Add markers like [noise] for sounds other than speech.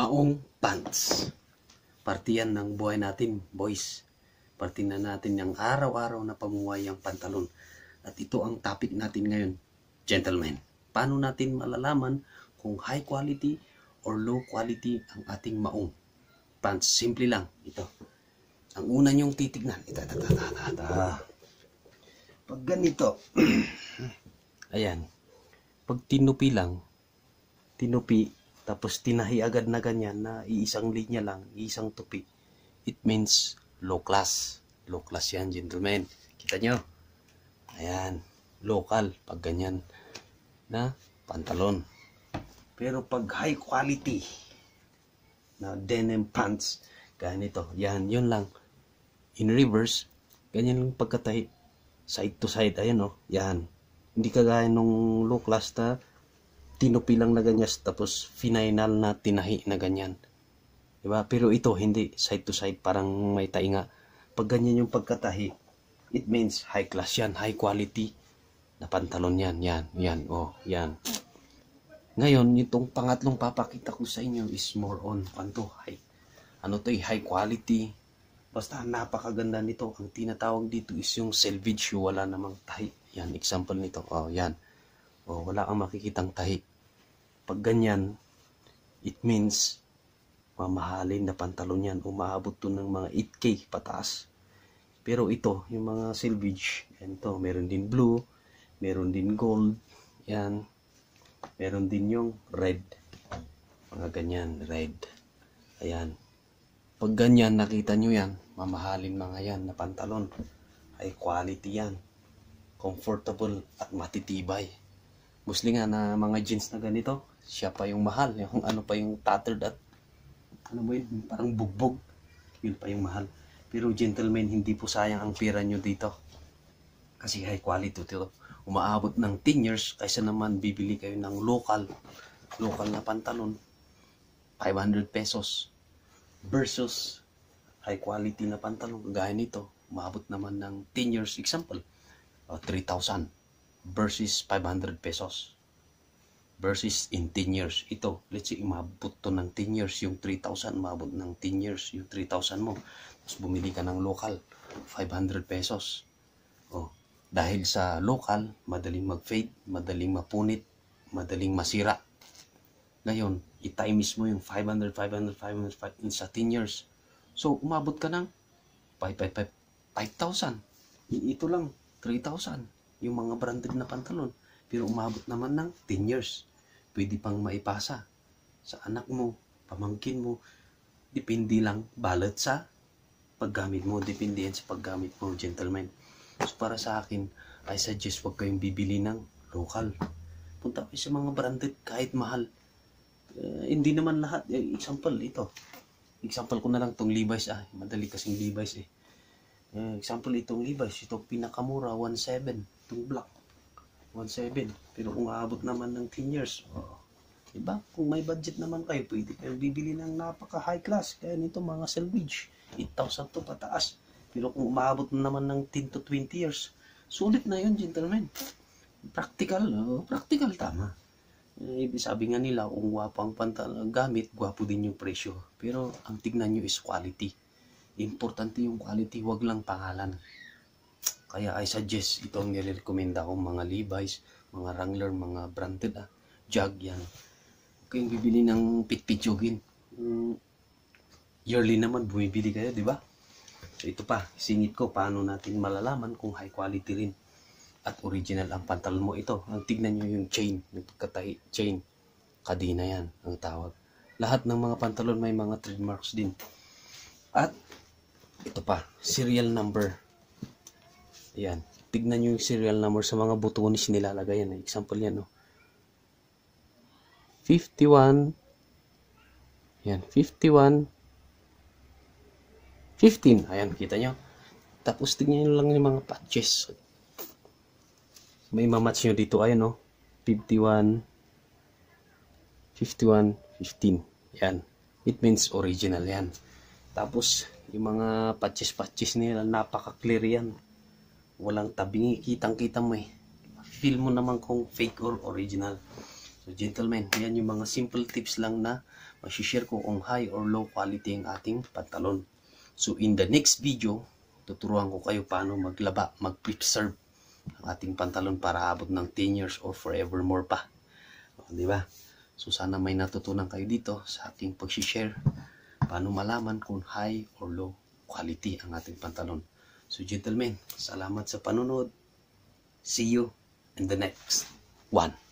Maong Pants. Partiyan ng buhay natin, boys. Partiyan na natin ang araw-araw na pamumuhay ang pantalon. At ito ang topic natin ngayon, gentlemen. Paano natin malalaman kung high quality or low quality ang ating maong pants? Simple lang, ito. Ang una niyong titignan. Ito, ito, ito, ito, ito. Pag ganito, [clears throat] ayan, pag tinupi lang, tinupi, tapos tinahi agad na ganyan na iisang linya lang, iisang tupi, it means low class. Low class yan, gentlemen. Kita nyo? Ayan, local, pag ganyan na pantalon. Pero pag high quality na denim pants, ganito, yan, yun lang. In reverse, ganyan lang pagkatahi. Side to side, ayan o, oh, yan. Hindi kagaya nung low class ta, tinupilang na ganyan tapos final na tinahi na ganyan. Diba? Pero ito hindi side to side parang may tainga. Pag ganyan yung pagkatahi, it means high class yan, high quality na pantalon yan, yan, yan, oh, yan. Ngayon, itong pangatlong papakita ko sa inyo is more on panto high. Ano to, eh, high quality. Basta napakaganda nito. Ang tinatawag dito is yung selvage, wala namang tahi. Yan, example nito. Oh, yan. Oh, wala kang makikitang tahi. Pag ganyan, it means mamahalin na pantalon yan. Umaabot to ng mga 8K pataas. Pero ito, yung mga selvage, yan to, meron din blue, meron din gold, yan, meron din yung red. Mga ganyan, red. Ayan. Pag ganyan, nakita nyo yan, mamahalin mga yan na pantalon. High quality yan. Comfortable at matitibay muslinga na mga jeans na ganito, siya pa yung mahal. Yung ano pa yung tattered at ano ba yun, parang bugbog. Yun pa yung mahal. Pero gentlemen, hindi po sayang ang pera nyo dito. Kasi high quality to. Umaabot ng 10 years kaysa naman bibili kayo ng local, local na pantalon. 500 pesos versus high quality na pantalon. Gaya nito, umabot naman ng 10 years. Example, 3,000 versus 500 pesos versus in 10 years. Ito, let's say, umabot to ng 10 years, yung 3,000, umabot ng 10 years, yung 3,000 mo. Tapos bumili ka ng local, 500 pesos. Oh, dahil sa local, madaling mag-fade, madaling mapunit, madaling masira. Ngayon, itimes mismo yung 500, 500, 500, 500 in sa 10 years. So, umabot ka ng 5,000. Ito lang, 3,000 yung mga branded na pantalon. Pero umabot naman ng 10 years. Pwede pang maipasa sa anak mo, pamangkin mo. Depende lang balot sa paggamit mo. Depende yan sa paggamit mo, gentlemen. So para sa akin, I suggest wag kayong bibili ng local. Punta kayo sa mga branded kahit mahal. Uh, hindi naman lahat. Eh, example, ito. Example ko na lang tong Levi's. Ah, madali kasing Levi's eh Uh, example, itong Levi's, ito pinakamura, 1.7. Itong black, 1.7. Pero kung aabot naman ng 10 years, oh, Diba? Kung may budget naman kayo, pwede kayo bibili ng napaka high class. Kaya nito mga salvage, 8,000 to pataas. Pero kung umabot naman ng 10 to 20 years, sulit na yun, gentlemen. Practical, oh, practical, tama. Eh, Ibig sabi nga nila, kung gwapo ang pantal gamit, gwapo din yung presyo. Pero ang tignan nyo is quality. Importante yung quality, wag lang pangalan. Kaya I suggest ito ang nirekomenda ko mga Levi's, mga Wrangler, mga branded ah, jog yan. Kayong bibili ng Fitbit Jogin. Mm, yearly naman bumibili kayo, di ba? So ito pa, singit ko paano natin malalaman kung high quality rin at original ang pantalon mo ito. Ang tignan nyo yung chain, yung pagkatahi, chain. Kadina yan ang tawag. Lahat ng mga pantalon may mga trademarks din. At ito pa serial number ayan tignan nyo yung serial number sa mga butones nilalagay yan example yan no 51 ayan 51 15 ayan kita nyo tapos tignan nyo lang yung mga patches may mamatch nyo dito ayan no 51 51 15 yan it means original yan tapos, yung mga patches-patches nila, napaka-clear yan. Walang tabingi, kitang-kita mo eh. Feel mo naman kung fake or original. So, gentlemen, yan yung mga simple tips lang na masishare ko kung high or low quality ang ating pantalon. So, in the next video, tuturuan ko kayo paano maglaba, mag-preserve ang ating pantalon para abot ng 10 years or forever more pa. O, di ba? So, sana may natutunan kayo dito sa ating pag-share paano malaman kung high or low quality ang ating pantalon. So gentlemen, salamat sa panonood. See you in the next one.